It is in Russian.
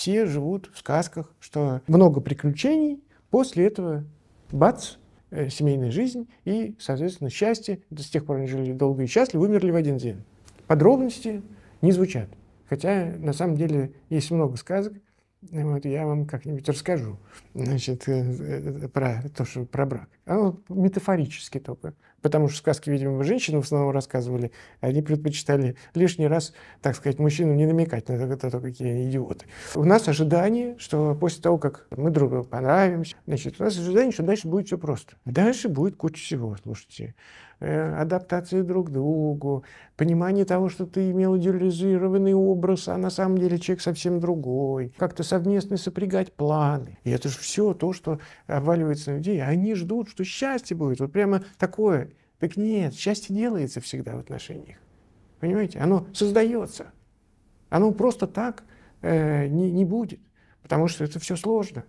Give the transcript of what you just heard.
все живут в сказках, что много приключений, после этого бац, э, семейная жизнь и, соответственно, счастье. До с тех пор они жили долго и счастливы, умерли в один день. Подробности не звучат. Хотя, на самом деле, есть много сказок, вот, я вам как-нибудь расскажу значит, э, э, про то, что про брак. Оно метафорически только. Потому что сказки, видимо, женщинам в основном рассказывали. Они предпочитали лишний раз, так сказать, мужчинам не намекать на это, то, какие они идиоты. У нас ожидание, что после того, как мы другу понравимся, значит, у нас ожидание, что дальше будет все просто. Дальше будет куча всего, слушайте. Э, Адаптации друг к другу, понимание того, что ты имел идеализированный образ, а на самом деле человек совсем другой. Как-то совместно сопрягать планы. И это же все то, что обваливается на людей. Они ждут, что счастье будет. Вот прямо такое. Так нет, счастье делается всегда в отношениях. Понимаете? Оно создается. Оно просто так э, не, не будет. Потому что это все сложно.